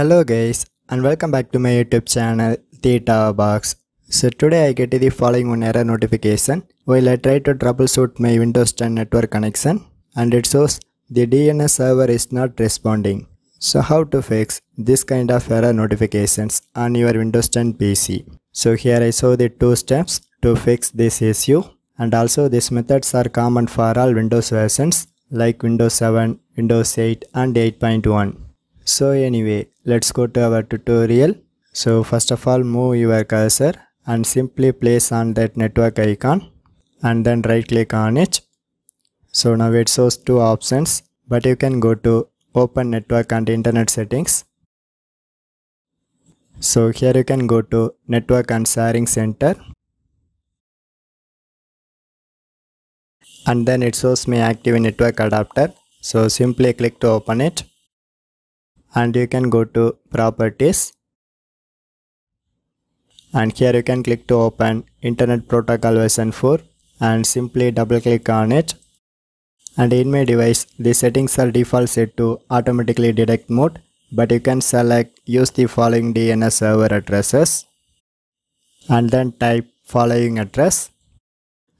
hello guys and welcome back to my youtube channel theta box so today i get the following one error notification while i try to troubleshoot my windows 10 network connection and it shows the dns server is not responding so how to fix this kind of error notifications on your windows 10 pc so here i show the two steps to fix this issue and also these methods are common for all windows versions like windows 7 windows 8 and 8.1 so anyway let's go to our tutorial so first of all move your cursor and simply place on that network icon and then right click on it so now it shows two options but you can go to open network and internet settings so here you can go to network and sharing center and then it shows me active network adapter so simply click to open it and you can go to properties and here you can click to open internet protocol version 4 and simply double click on it and in my device the settings are default set to automatically detect mode but you can select use the following DNS server addresses and then type following address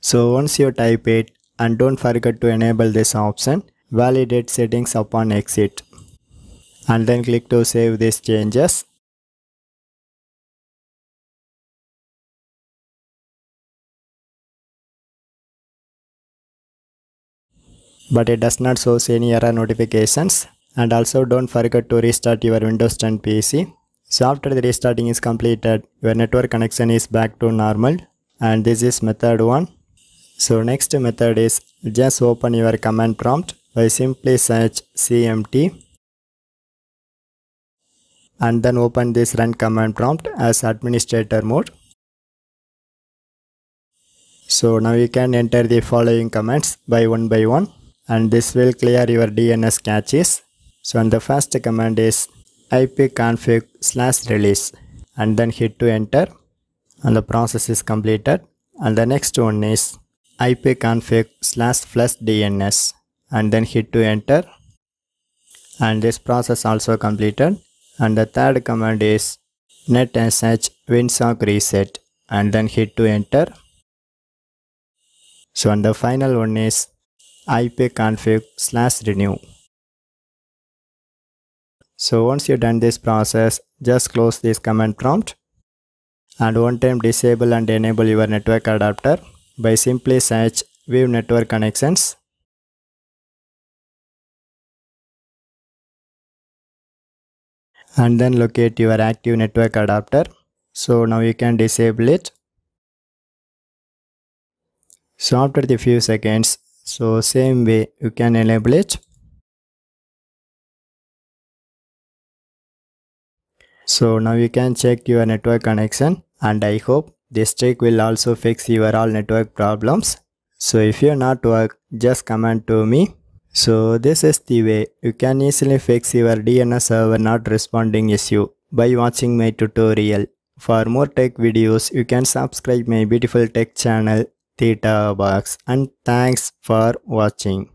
so once you type it and don't forget to enable this option validate settings upon exit and then click to save these changes. But it does not show any error notifications and also don't forget to restart your Windows 10 PC. So after the restarting is completed, your network connection is back to normal and this is method 1. So next method is just open your command prompt by simply search cmt and then open this run command prompt as administrator mode. So now you can enter the following commands by one by one and this will clear your DNS caches. So and the first command is ipconfig slash release and then hit to enter and the process is completed and the next one is ipconfig slash flush DNS and then hit to enter and this process also completed and the third command is netsh winsock reset and then hit to enter so and the final one is ipconfig slash renew so once you've done this process just close this command prompt and one time disable and enable your network adapter by simply search view network connections and then locate your active network adapter so now you can disable it so after the few seconds so same way you can enable it so now you can check your network connection and i hope this trick will also fix your all network problems so if you're not work just comment to me so this is the way you can easily fix your DNS server not responding issue by watching my tutorial. For more tech videos, you can subscribe my beautiful tech channel Theta Box and thanks for watching.